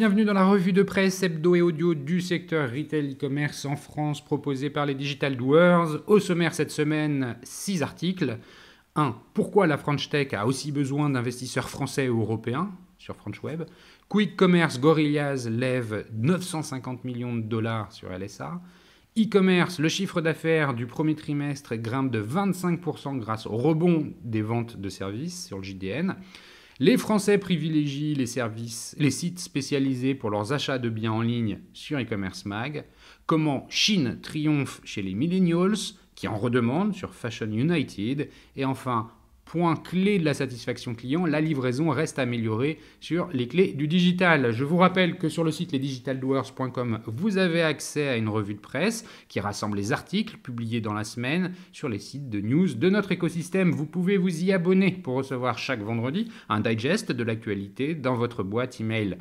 bienvenue dans la revue de presse hebdo et audio du secteur retail e-commerce en France proposée par les Digital Doers. Au sommaire cette semaine, 6 articles. 1. Pourquoi la French Tech a aussi besoin d'investisseurs français et européens sur French Web. Quick Commerce Gorillaz lève 950 millions de dollars sur LSA. E-commerce, le chiffre d'affaires du premier trimestre grimpe de 25% grâce au rebond des ventes de services sur le JDN. Les Français privilégient les services, les sites spécialisés pour leurs achats de biens en ligne sur e-commerce mag. Comment Chine triomphe chez les millennials qui en redemandent sur Fashion United. Et enfin, point clé de la satisfaction client, la livraison reste améliorée sur les clés du digital. Je vous rappelle que sur le site lesdigitaldoers.com, vous avez accès à une revue de presse qui rassemble les articles publiés dans la semaine sur les sites de news de notre écosystème. Vous pouvez vous y abonner pour recevoir chaque vendredi un digest de l'actualité dans votre boîte email.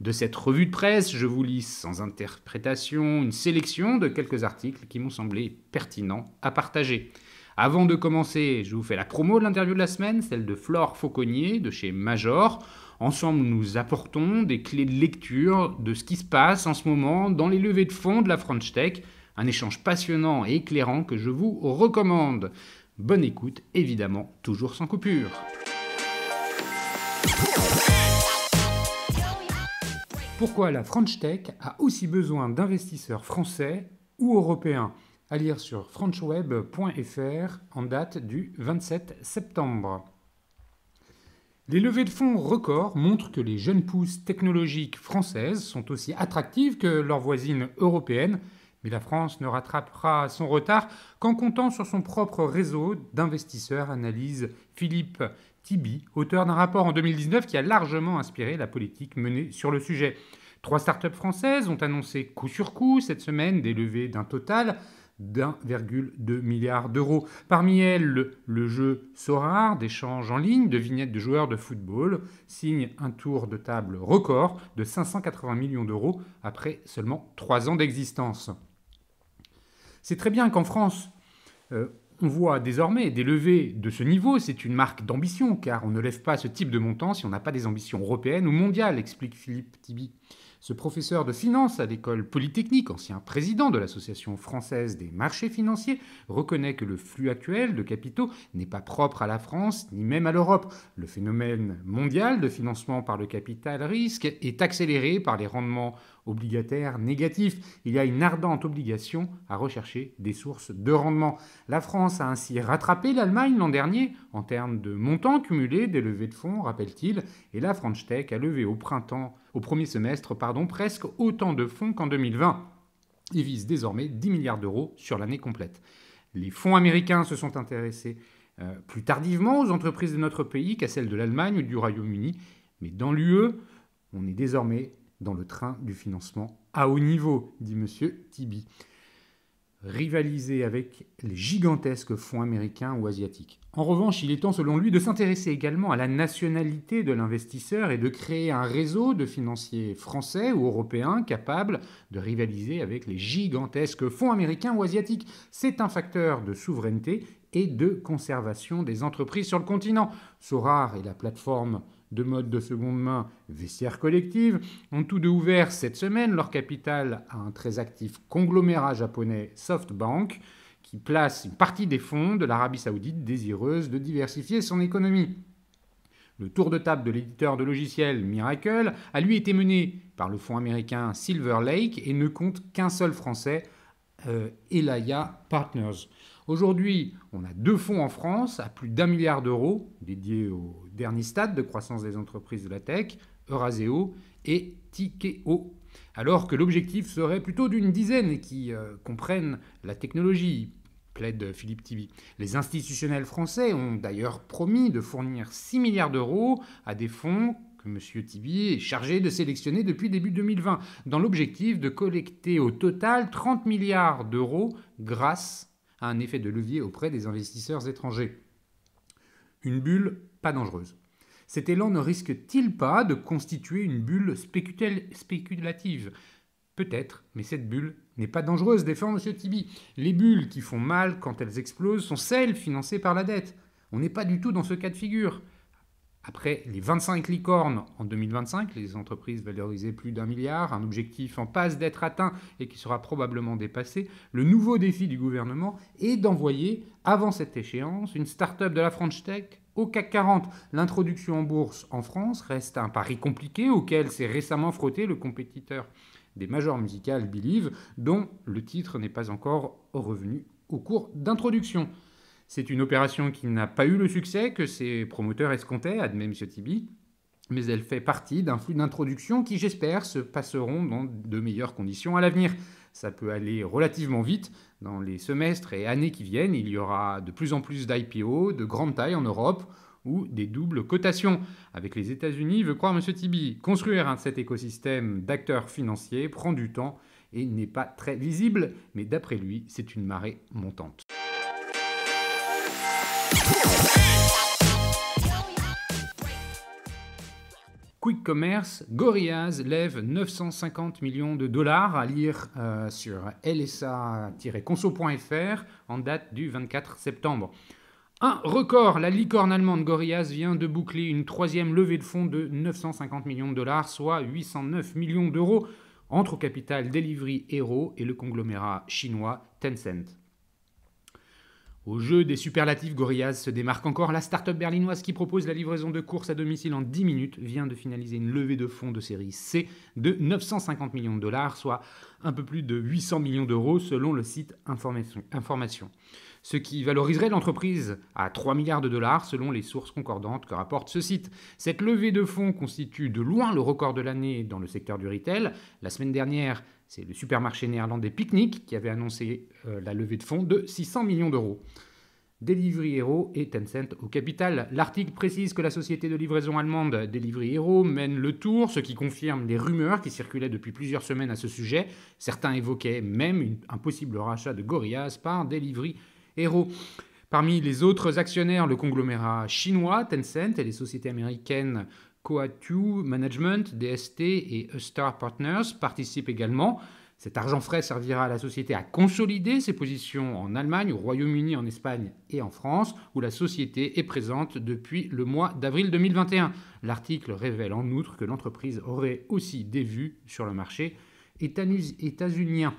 De cette revue de presse, je vous lis sans interprétation une sélection de quelques articles qui m'ont semblé pertinents à partager. Avant de commencer, je vous fais la promo de l'interview de la semaine, celle de Flore Fauconnier de chez Major. Ensemble, nous apportons des clés de lecture de ce qui se passe en ce moment dans les levées de fonds de la French Tech. Un échange passionnant et éclairant que je vous recommande. Bonne écoute, évidemment, toujours sans coupure. Pourquoi la French Tech a aussi besoin d'investisseurs français ou européens à lire sur frenchweb.fr en date du 27 septembre. Les levées de fonds records montrent que les jeunes pousses technologiques françaises sont aussi attractives que leurs voisines européennes, mais la France ne rattrapera son retard qu'en comptant sur son propre réseau d'investisseurs, analyse Philippe Tibi, auteur d'un rapport en 2019 qui a largement inspiré la politique menée sur le sujet. Trois startups françaises ont annoncé coup sur coup cette semaine des levées d'un total d'1,2 milliard d'euros. Parmi elles, le, jeu Sorare d'échanges en ligne de vignettes de joueurs de football signe un tour de table record de 580 millions d'euros après seulement 3 ans d'existence. C'est très bien qu'en France, euh, on voit désormais des levées de ce niveau, c'est une marque d'ambition, car on ne lève pas ce type de montant si on n'a pas des ambitions européennes ou mondiales, explique Philippe Tibi. Ce professeur de finance à l'école polytechnique, ancien président de l'Association française des marchés financiers, reconnaît que le flux actuel de capitaux n'est pas propre à la France ni même à l'Europe. Le phénomène mondial de financement par le capital risque est accéléré par les rendements obligataires négatifs. Il y a une ardente obligation à rechercher des sources de rendement. La France a ainsi rattrapé l'Allemagne l'an dernier en termes de montants cumulés des levées de fonds, rappelle-t-il, et la French Tech a levé au printemps au premier semestre, pardon, presque autant de fonds qu'en 2020 et vise désormais 10 milliards d'euros sur l'année complète. Les fonds américains se sont intéressés euh, plus tardivement aux entreprises de notre pays qu'à celles de l'Allemagne ou du Royaume-Uni, mais dans l'UE, on est désormais dans le train du financement à haut niveau, dit M. Tibi rivaliser avec les gigantesques fonds américains ou asiatiques. En revanche, il est temps selon lui de s'intéresser également à la nationalité de l'investisseur et de créer un réseau de financiers français ou européens capables de rivaliser avec les gigantesques fonds américains ou asiatiques. C'est un facteur de souveraineté et de conservation des entreprises sur le continent. Sorar et la plateforme deux modes de seconde main Vestiaire Collective ont tous deux ouvert cette semaine leur capital à un très actif conglomérat japonais SoftBank qui place une partie des fonds de l'Arabie saoudite désireuse de diversifier son économie. Le tour de table de l'éditeur de logiciels Miracle a lui été mené par le fonds américain Silver Lake et ne compte qu'un seul Français, euh, Elaya Partners. Aujourd'hui, on a deux fonds en France à plus d'un milliard d'euros dédiés au dernier stade de croissance des entreprises de la tech, Euraseo et Tikeo. Alors que l'objectif serait plutôt d'une dizaine qui euh, comprennent la technologie, plaide Philippe Tibi. Les institutionnels français ont d'ailleurs promis de fournir 6 milliards d'euros à des fonds que M. Tibi est chargé de sélectionner depuis début 2020, dans l'objectif de collecter au total 30 milliards d'euros grâce à un effet de levier auprès des investisseurs étrangers. Une bulle pas dangereuse. Cet élan ne risque-t-il pas de constituer une bulle spéculative Peut-être, mais cette bulle n'est pas dangereuse, défend M. Tibi. Les bulles qui font mal quand elles explosent sont celles financées par la dette. On n'est pas du tout dans ce cas de figure. Après les 25 licornes en 2025, les entreprises valorisées plus d'un milliard, un objectif en passe d'être atteint et qui sera probablement dépassé, le nouveau défi du gouvernement est d'envoyer, avant cette échéance, une start-up de la French Tech au CAC 40. L'introduction en bourse en France reste un pari compliqué auquel s'est récemment frotté le compétiteur des majors musicales Believe, dont le titre n'est pas encore revenu au cours d'introduction. C'est une opération qui n'a pas eu le succès que ses promoteurs escomptaient, admet M. Tibi, mais elle fait partie d'un flux d'introduction qui, j'espère, se passeront dans de meilleures conditions à l'avenir. Ça peut aller relativement vite. Dans les semestres et années qui viennent, il y aura de plus en plus d'IPO de grande taille en Europe ou des doubles cotations. Avec les États-Unis, veut croire M. Tibi, construire un, cet écosystème d'acteurs financiers prend du temps et n'est pas très visible, mais d'après lui, c'est une marée montante. Quick Commerce, Gorillaz lève 950 millions de dollars à lire euh, sur lsa-conso.fr en date du 24 septembre. Un record, la licorne allemande Gorillaz vient de boucler une troisième levée de fonds de 950 millions de dollars, soit 809 millions d'euros, entre au capital Delivery Hero et le conglomérat chinois Tencent. Au jeu des superlatifs Gorillaz se démarque encore la start-up berlinoise qui propose la livraison de courses à domicile en 10 minutes, vient de finaliser une levée de fonds de série C de 950 millions de dollars, soit un peu plus de 800 millions d'euros selon le site Information. Ce qui valoriserait l'entreprise à 3 milliards de dollars selon les sources concordantes que rapporte ce site. Cette levée de fonds constitue de loin le record de l'année dans le secteur du retail. La semaine dernière, c'est le supermarché néerlandais Picnic qui avait annoncé euh, la levée de fonds de 600 millions d'euros. Delivery Hero et Tencent au capital. L'article précise que la société de livraison allemande Delivery Hero mène le tour, ce qui confirme les rumeurs qui circulaient depuis plusieurs semaines à ce sujet. Certains évoquaient même un possible rachat de Gorillaz par Delivery Hero. Parmi les autres actionnaires, le conglomérat chinois Tencent et les sociétés américaines Coatu Management, DST et Star Partners participent également. Cet argent frais servira à la société à consolider ses positions en Allemagne, au Royaume-Uni, en Espagne et en France, où la société est présente depuis le mois d'avril 2021. L'article révèle en outre que l'entreprise aurait aussi des vues sur le marché états-unien.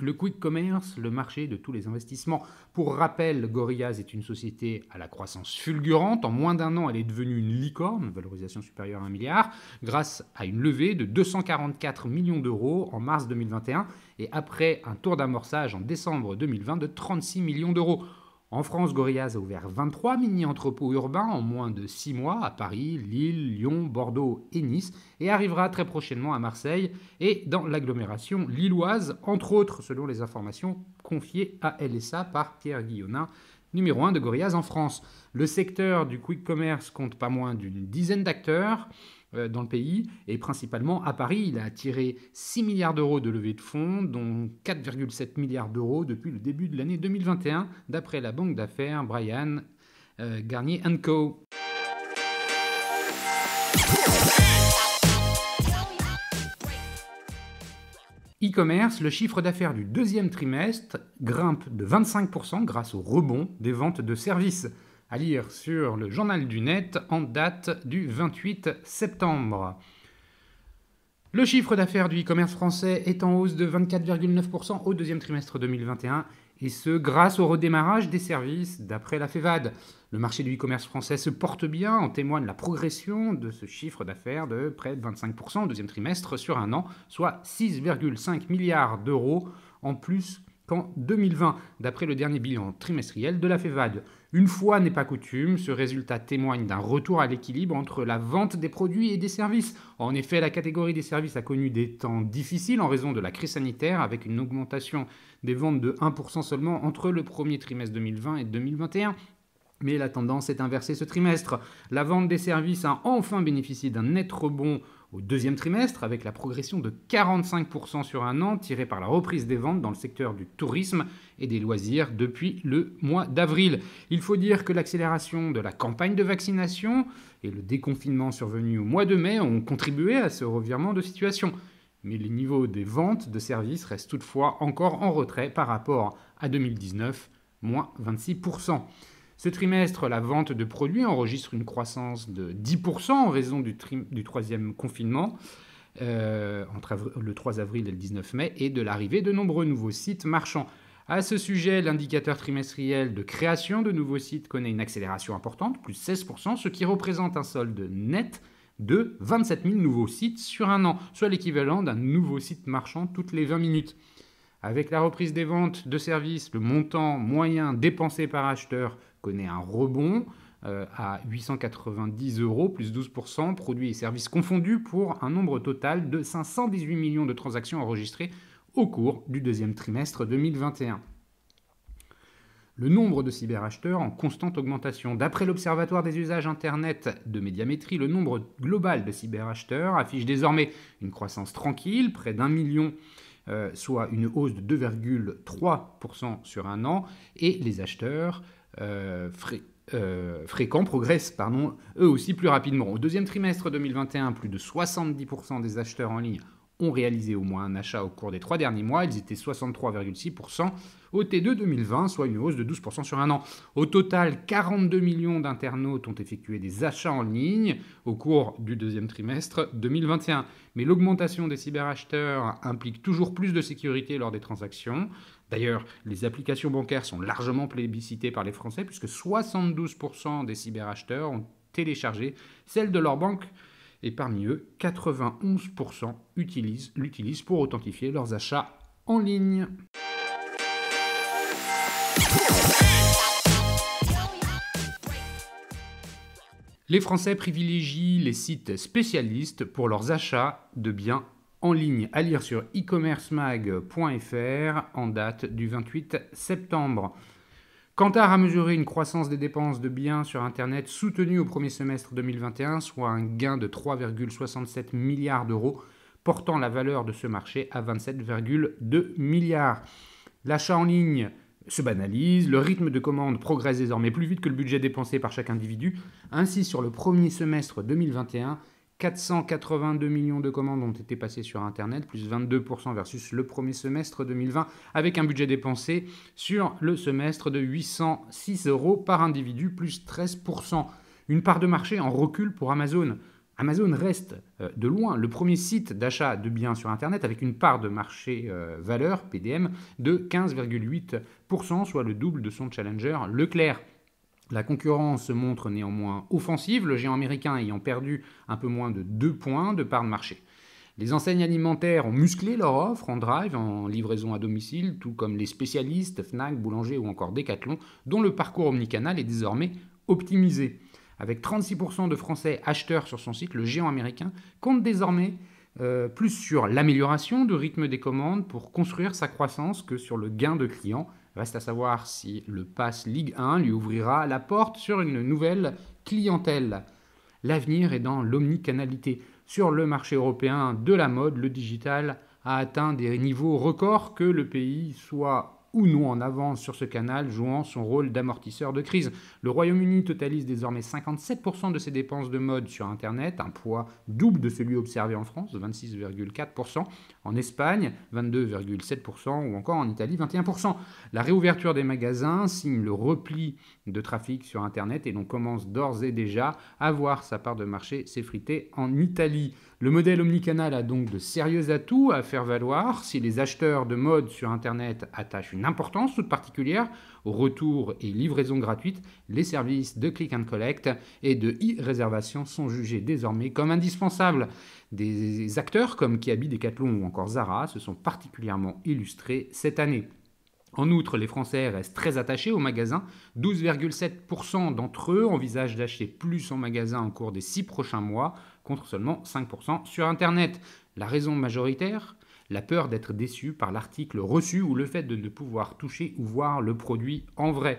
Le quick commerce, le marché de tous les investissements. Pour rappel, Gorillaz est une société à la croissance fulgurante. En moins d'un an, elle est devenue une licorne, valorisation supérieure à un milliard, grâce à une levée de 244 millions d'euros en mars 2021 et après un tour d'amorçage en décembre 2020 de 36 millions d'euros. En France, Gorillaz a ouvert 23 mini-entrepôts urbains en moins de 6 mois à Paris, Lille, Lyon, Bordeaux et Nice et arrivera très prochainement à Marseille et dans l'agglomération lilloise, entre autres selon les informations confiées à LSA par Pierre Guillonin, numéro 1 de Gorillaz en France. Le secteur du quick commerce compte pas moins d'une dizaine d'acteurs. Euh, dans le pays et principalement à Paris. Il a attiré 6 milliards d'euros de levée de fonds, dont 4,7 milliards d'euros depuis le début de l'année 2021, d'après la banque d'affaires Brian euh, Garnier Co. E-commerce, le chiffre d'affaires du deuxième trimestre grimpe de 25% grâce au rebond des ventes de services à lire sur le journal du net en date du 28 septembre. Le chiffre d'affaires du e-commerce français est en hausse de 24,9% au deuxième trimestre 2021 et ce grâce au redémarrage des services d'après la FEVAD. Le marché du e-commerce français se porte bien, en témoigne la progression de ce chiffre d'affaires de près de 25% au deuxième trimestre sur un an, soit 6,5 milliards d'euros en plus qu'en 2020, d'après le dernier bilan trimestriel de la FEVAD. Une fois n'est pas coutume, ce résultat témoigne d'un retour à l'équilibre entre la vente des produits et des services. En effet, la catégorie des services a connu des temps difficiles en raison de la crise sanitaire, avec une augmentation des ventes de 1% seulement entre le premier trimestre 2020 et 2021. Mais la tendance est inversée ce trimestre. La vente des services a enfin bénéficié d'un net rebond au deuxième trimestre, avec la progression de 45% sur un an tirée par la reprise des ventes dans le secteur du tourisme et des loisirs depuis le mois d'avril. Il faut dire que l'accélération de la campagne de vaccination et le déconfinement survenu au mois de mai ont contribué à ce revirement de situation. Mais le niveau des ventes de services reste toutefois encore en retrait par rapport à 2019, moins 26%. Ce trimestre, la vente de produits enregistre une croissance de 10% en raison du, troisième confinement. Euh, entre le 3 avril et le 19 mai, et de l'arrivée de nombreux nouveaux sites marchands. À ce sujet, l'indicateur trimestriel de création de nouveaux sites connaît une accélération importante, plus 16%, ce qui représente un solde net de 27 000 nouveaux sites sur un an, soit l'équivalent d'un nouveau site marchand toutes les 20 minutes. Avec la reprise des ventes de services, le montant moyen dépensé par acheteur connaît un rebond euh, à 890 euros, plus 12%, produits et services confondus, pour un nombre total de 518 millions de transactions enregistrées au cours du deuxième trimestre 2021. Le nombre de cyberacheteurs en constante augmentation. D'après l'Observatoire des usages Internet de Médiamétrie, le nombre global de cyberacheteurs affiche désormais une croissance tranquille, près d'un million, euh, soit une hausse de 2,3% sur un an, et les acheteurs euh, euh, fréquents progressent pardon, eux aussi plus rapidement. Au deuxième trimestre 2021, plus de 70% des acheteurs en ligne ont réalisé au moins un achat au cours des trois derniers mois. Ils étaient 63,6% au T2 2020, soit une hausse de 12% sur un an. Au total, 42 millions d'internautes ont effectué des achats en ligne au cours du deuxième trimestre 2021. Mais l'augmentation des cyberacheteurs implique toujours plus de sécurité lors des transactions. D'ailleurs, les applications bancaires sont largement plébiscitées par les Français puisque 72% des cyberacheteurs ont téléchargé celle de leur banque et parmi eux, 91% utilisent, l'utilisent pour authentifier leurs achats en ligne. Les Français privilégient les sites spécialistes pour leurs achats de biens en ligne à lire sur e commerce magfr en date du 28 septembre. Kantar a mesuré une croissance des dépenses de biens sur Internet soutenue au premier semestre 2021, soit un gain de 3,67 milliards d'euros, portant la valeur de ce marché à 27,2 milliards. L'achat en ligne se banalise, le rythme de commande progresse désormais plus vite que le budget dépensé par chaque individu. Ainsi, sur le premier semestre 2021, 482 millions de commandes ont été passées sur Internet, plus 22% versus le premier semestre 2020, avec un budget dépensé sur le semestre de 806 euros par individu, plus 13%. Une part de marché en recul pour Amazon. Amazon reste euh, de loin le premier site d'achat de biens sur Internet avec une part de marché euh, valeur, PDM, de 15,8%, soit le double de son challenger Leclerc. La concurrence se montre néanmoins offensive, le géant américain ayant perdu un peu moins de 2 points de part de marché. Les enseignes alimentaires ont musclé leur offre en drive, en livraison à domicile, tout comme les spécialistes Fnac, Boulanger ou encore Decathlon, dont le parcours omnicanal est désormais optimisé. Avec 36% de Français acheteurs sur son site, le géant américain compte désormais euh, plus sur l'amélioration du rythme des commandes pour construire sa croissance que sur le gain de clients Reste à savoir si le Pass Ligue 1 lui ouvrira la porte sur une nouvelle clientèle. L'avenir est dans l'omnicanalité. Sur le marché européen de la mode, le digital a atteint des niveaux records que le pays soit ou non en avance sur ce canal, jouant son rôle d'amortisseur de crise. Le Royaume-Uni totalise désormais 57% de ses dépenses de mode sur Internet, un poids double de celui observé en France, 26,4%, en Espagne, 22,7%, ou encore en Italie, 21%. La réouverture des magasins signe le repli de trafic sur Internet et l'on commence d'ores et déjà à voir sa part de marché s'effriter en Italie. Le modèle omnicanal a donc de sérieux atouts à faire valoir si les acheteurs de mode sur Internet attachent une importance toute particulière aux retour et livraisons gratuites, Les services de click and collect et de e-réservation sont jugés désormais comme indispensables. Des acteurs comme Kiabi, Decathlon ou encore Zara se sont particulièrement illustrés cette année. En outre, les Français restent très attachés aux magasins. 12,7% d'entre eux envisagent d'acheter plus en magasin au cours des 6 prochains mois, contre seulement 5% sur Internet. La raison majoritaire la peur d'être déçu par l'article reçu ou le fait de ne pouvoir toucher ou voir le produit en vrai.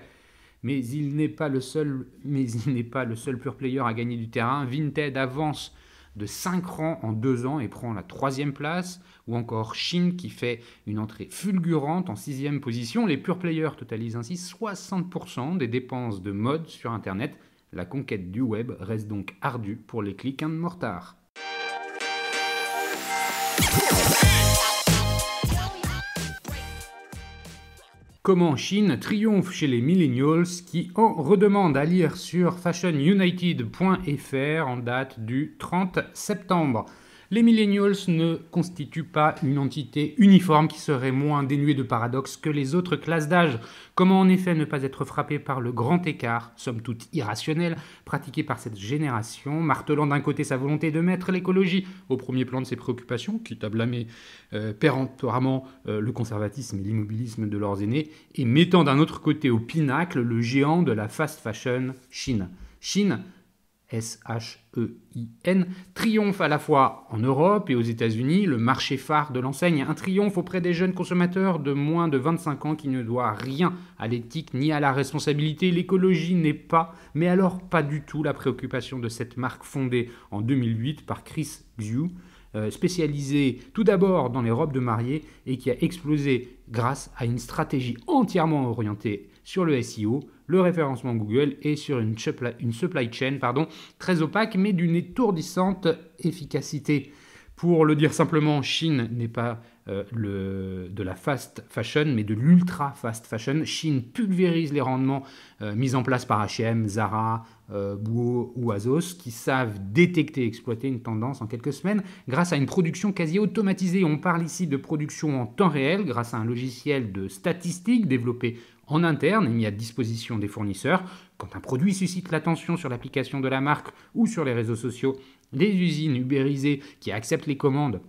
Mais il n'est pas le seul, mais il n'est pas le seul pure player à gagner du terrain. Vinted avance de 5 rangs en 2 ans et prend la troisième place, ou encore Chine qui fait une entrée fulgurante en sixième position. Les pure players totalisent ainsi 60% des dépenses de mode sur Internet. La conquête du web reste donc ardue pour les clics de mortard. Comment Chine triomphe chez les millennials qui en redemandent à lire sur fashionunited.fr en date du 30 septembre les millennials ne constituent pas une entité uniforme qui serait moins dénuée de paradoxes que les autres classes d'âge. Comment en effet ne pas être frappé par le grand écart, somme toute irrationnel, pratiqué par cette génération, martelant d'un côté sa volonté de mettre l'écologie au premier plan de ses préoccupations, quitte à blâmer euh, péremptoirement euh, le conservatisme et l'immobilisme de leurs aînés, et mettant d'un autre côté au pinacle le géant de la fast fashion Chine. Chine, S-H-E-I-N, triomphe à la fois en Europe et aux États-Unis, le marché phare de l'enseigne, un triomphe auprès des jeunes consommateurs de moins de 25 ans qui ne doit rien à l'éthique ni à la responsabilité. L'écologie n'est pas, mais alors pas du tout, la préoccupation de cette marque fondée en 2008 par Chris Xu, euh, spécialisée tout d'abord dans les robes de mariée et qui a explosé grâce à une stratégie entièrement orientée sur le SEO, le référencement Google et sur une supply, une supply chain pardon, très opaque mais d'une étourdissante efficacité. Pour le dire simplement, Chine n'est pas euh, le, de la fast fashion, mais de l'ultra fast fashion. Chine pulvérise les rendements euh, mis en place par H&M, Zara, Buo euh, ou Azos, qui savent détecter et exploiter une tendance en quelques semaines grâce à une production quasi automatisée. On parle ici de production en temps réel grâce à un logiciel de statistiques développé en interne et mis à disposition des fournisseurs. Quand un produit suscite l'attention sur l'application de la marque ou sur les réseaux sociaux, les usines ubérisées qui acceptent les commandes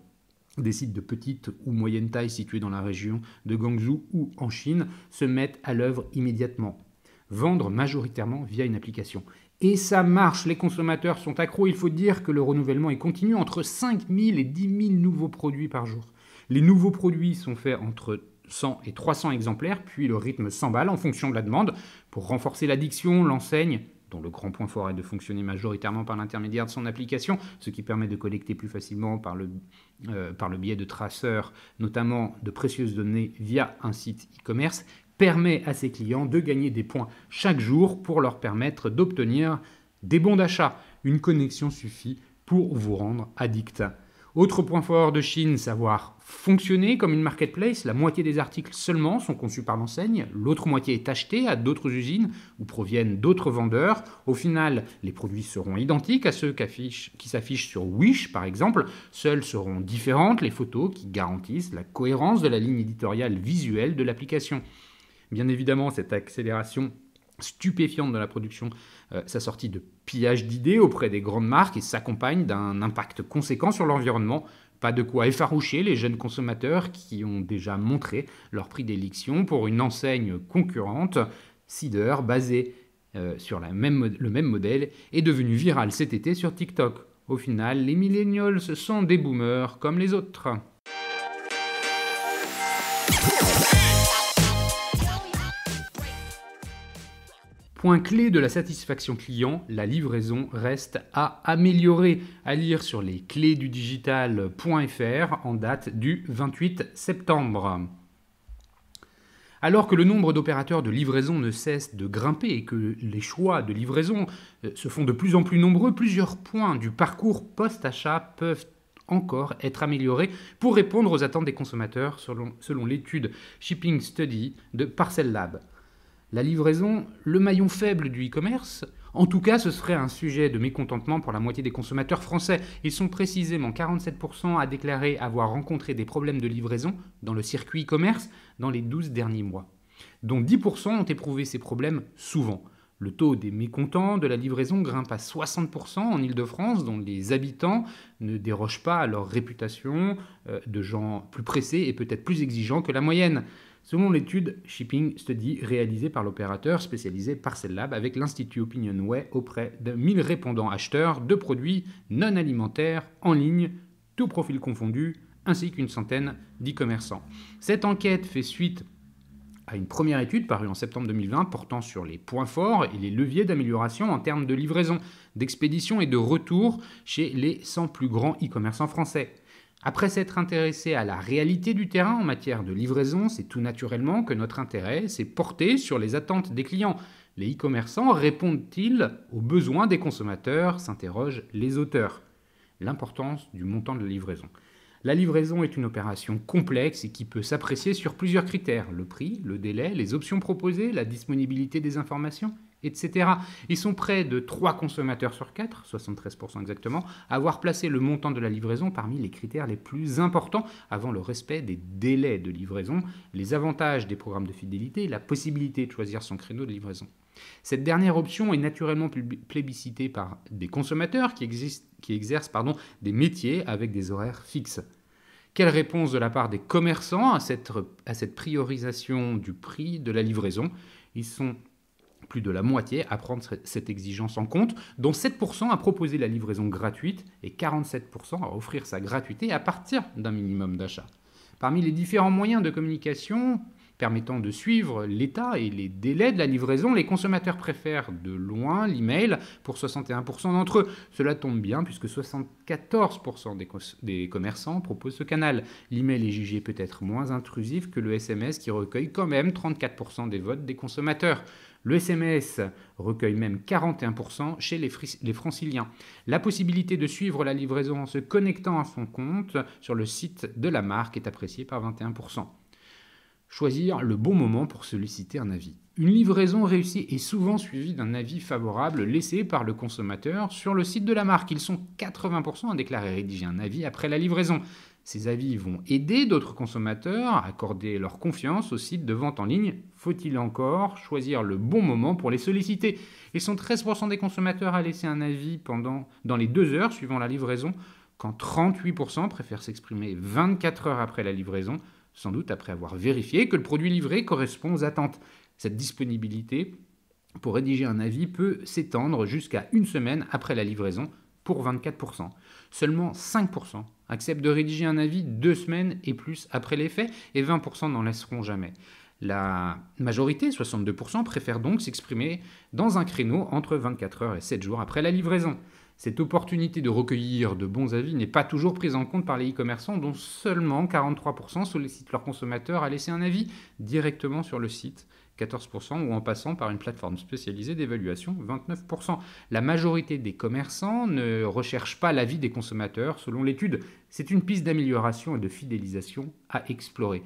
des sites de petite ou moyenne taille situés dans la région de Guangzhou ou en Chine se mettent à l'œuvre immédiatement. Vendre majoritairement via une application. Et ça marche, les consommateurs sont accros, il faut dire que le renouvellement est continu entre 5 000 et 10 000 nouveaux produits par jour. Les nouveaux produits sont faits entre 100 et 300 exemplaires, puis le rythme s'emballe en fonction de la demande. Pour renforcer l'addiction, l'enseigne, dont le grand point fort est de fonctionner majoritairement par l'intermédiaire de son application, ce qui permet de collecter plus facilement par le, euh, par le biais de traceurs, notamment de précieuses données via un site e-commerce, permet à ses clients de gagner des points chaque jour pour leur permettre d'obtenir des bons d'achat. Une connexion suffit pour vous rendre addict. Autre point fort de Chine, savoir fonctionner comme une marketplace. La moitié des articles seulement sont conçus par l'enseigne, l'autre moitié est achetée à d'autres usines ou proviennent d'autres vendeurs. Au final, les produits seront identiques à ceux qui s'affichent sur Wish, par exemple. Seules seront différentes les photos qui garantissent la cohérence de la ligne éditoriale visuelle de l'application. Bien évidemment, cette accélération stupéfiante de la production euh, sa sortie de pillage d'idées auprès des grandes marques et s'accompagne d'un impact conséquent sur l'environnement. Pas de quoi effaroucher les jeunes consommateurs qui ont déjà montré leur prix d'élection pour une enseigne concurrente, Cider, basée euh, sur le même modèle, est devenue virale cet été sur TikTok. Au final, les millennials sont des boomers comme les autres. Point clé de la satisfaction client, la livraison reste à améliorer, à lire sur les clés du digital.fr en date du 28 septembre. Alors que le nombre d'opérateurs de livraison ne cesse de grimper et que les choix de livraison euh, se font de plus en plus nombreux, plusieurs points du parcours post-achat peuvent encore être améliorés pour répondre aux attentes des consommateurs selon, l'étude Shipping Study de Parcel Lab la livraison le maillon faible du e-commerce En tout cas, ce serait un sujet de mécontentement pour la moitié des consommateurs français. Ils sont précisément 47% à déclarer avoir rencontré des problèmes de livraison dans le circuit e-commerce dans les 12 derniers mois, dont 10% ont éprouvé ces problèmes souvent. Le taux des mécontents de la livraison grimpe à 60% en Ile-de-France, dont les habitants ne dérogent pas à leur réputation euh, de gens plus pressés et peut-être plus exigeants que la moyenne. Selon l'étude Shipping Study réalisée par l'opérateur spécialisé Parcel Lab avec l'Institut Opinionway auprès de 1000 répondants acheteurs de produits non alimentaires en ligne, tout profil confondu, ainsi qu'une centaine d'e-commerçants. Cette enquête fait suite à une première étude parue en septembre 2020 portant sur les points forts et les leviers d'amélioration en termes de livraison, d'expédition et de retour chez les 100 plus grands e-commerçants français. Après s'être intéressé à la réalité du terrain en matière de livraison, c'est tout naturellement que notre intérêt s'est porté sur les attentes des clients. Les e-commerçants répondent-ils aux besoins des consommateurs s'interrogent les auteurs. L'importance du montant de livraison. La livraison est une opération complexe et qui peut s'apprécier sur plusieurs critères le prix, le délai, les options proposées, la disponibilité des informations, etc. Ils sont près de 3 consommateurs sur 4, 73% exactement, à avoir placé le montant de la livraison parmi les critères les plus importants avant le respect des délais de livraison, les avantages des programmes de fidélité la possibilité de choisir son créneau de livraison. Cette dernière option est naturellement plébiscitée par des consommateurs qui, exercent des métiers avec des horaires fixes. Quelle réponse de la part des commerçants à cette, à cette priorisation du prix de la livraison Ils sont plus de la moitié à prendre cette exigence en compte, dont 7% à proposer la livraison gratuite et 47% à offrir sa gratuité à partir d'un minimum d'achat. Parmi les différents moyens de communication permettant de suivre l'état et les délais de la livraison, les consommateurs préfèrent de loin l'email pour 61% d'entre eux. Cela tombe bien puisque 74% des, des, commerçants proposent ce canal. L'email est jugé peut-être moins intrusif que le SMS qui recueille quand même 34% des votes des consommateurs. Le SMS recueille même 41% chez les, franciliens. La possibilité de suivre la livraison en se connectant à son compte sur le site de la marque est appréciée par 21%. Choisir le bon moment pour solliciter un avis. Une livraison réussie est souvent suivie d'un avis favorable laissé par le consommateur sur le site de la marque. Ils sont 80% à déclarer rédiger un avis après la livraison. Ces avis vont aider d'autres consommateurs à accorder leur confiance aux sites de vente en ligne. Faut-il encore choisir le bon moment pour les solliciter Et sont 13% des consommateurs à laisser un avis pendant, dans les deux heures suivant la livraison, quand 38% préfèrent s'exprimer 24 heures après la livraison, sans doute après avoir vérifié que le produit livré correspond aux attentes. Cette disponibilité pour rédiger un avis peut s'étendre jusqu'à une semaine après la livraison pour 24%. Seulement 5% acceptent de rédiger un avis deux semaines et plus après les faits, et 20% n'en laisseront jamais. La majorité, 62%, préfère donc s'exprimer dans un créneau entre 24 heures et 7 jours après la livraison. Cette opportunité de recueillir de bons avis n'est pas toujours prise en compte par les e-commerçants, dont seulement 43% sollicitent leurs consommateurs à laisser un avis directement sur le site 14%, ou en passant par une plateforme spécialisée d'évaluation, 29%. La majorité des commerçants ne recherchent pas l'avis des consommateurs, selon l'étude. C'est une piste d'amélioration et de fidélisation à explorer.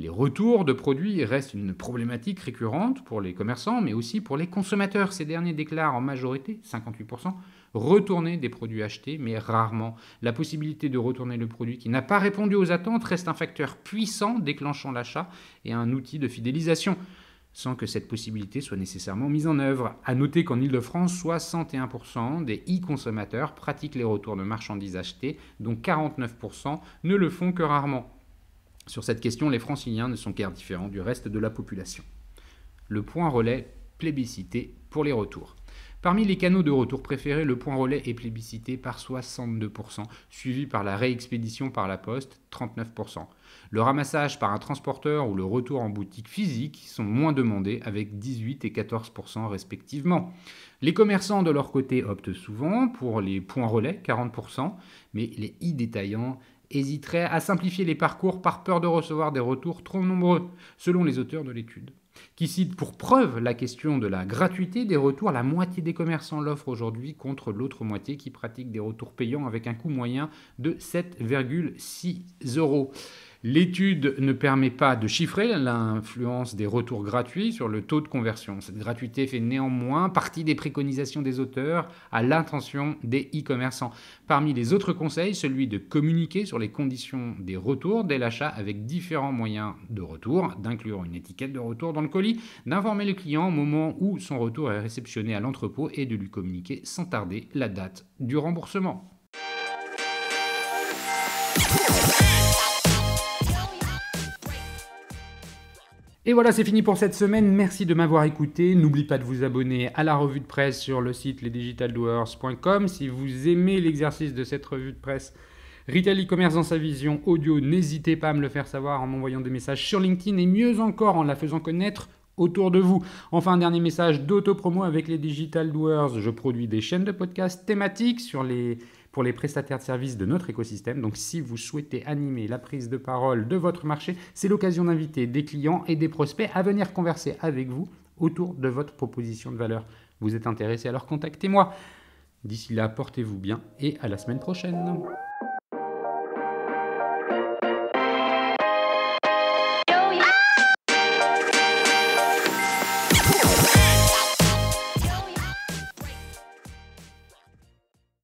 Les retours de produits restent une problématique récurrente pour les commerçants, mais aussi pour les consommateurs. Ces derniers déclarent en majorité, 58%, retourner des produits achetés, mais rarement. La possibilité de retourner le produit qui n'a pas répondu aux attentes reste un facteur puissant déclenchant l'achat et un outil de fidélisation sans que cette possibilité soit nécessairement mise en œuvre. À noter qu'en Ile-de-France, 61% des e-consommateurs pratiquent les retours de marchandises achetées, dont 49% ne le font que rarement. Sur cette question, les franciliens ne sont guère différents du reste de la population. Le point relais plébiscité pour les retours. Parmi les canaux de retour préférés, le point relais est plébiscité par 62%, suivi par la réexpédition par la poste, 39%. Le ramassage par un transporteur ou le retour en boutique physique sont moins demandés, avec 18 et 14% respectivement. Les commerçants, de leur côté, optent souvent pour les points relais, 40%, mais les e-détaillants hésiterait à simplifier les parcours par peur de recevoir des retours trop nombreux, selon les auteurs de l'étude, qui cite pour preuve la question de la gratuité des retours. La moitié des commerçants l'offre aujourd'hui contre l'autre moitié qui pratique des retours payants avec un coût moyen de 7,6 euros. L'étude ne permet pas de chiffrer l'influence des retours gratuits sur le taux de conversion. Cette gratuité fait néanmoins partie des préconisations des auteurs à l'intention des e-commerçants. Parmi les autres conseils, celui de communiquer sur les conditions des retours dès l'achat avec différents moyens de retour, d'inclure une étiquette de retour dans le colis, d'informer le client au moment où son retour est réceptionné à l'entrepôt et de lui communiquer sans tarder la date du remboursement. Et voilà, c'est fini pour cette semaine. Merci de m'avoir écouté. N'oublie pas de vous abonner à la revue de presse sur le site lesdigitaldoers.com. Si vous aimez l'exercice de cette revue de presse, Retail e-commerce dans sa vision audio, n'hésitez pas à me le faire savoir en m'envoyant des messages sur LinkedIn et mieux encore en la faisant connaître autour de vous. Enfin, un dernier message d'autopromo avec les Digital Doers. Je produis des chaînes de podcasts thématiques sur les pour les prestataires de services de notre écosystème. Donc si vous souhaitez animer la prise de parole de votre marché, c'est l'occasion d'inviter des clients et des prospects à venir converser avec vous autour de votre proposition de valeur. Vous êtes intéressé, alors contactez-moi. D'ici là, portez-vous bien et à la semaine prochaine.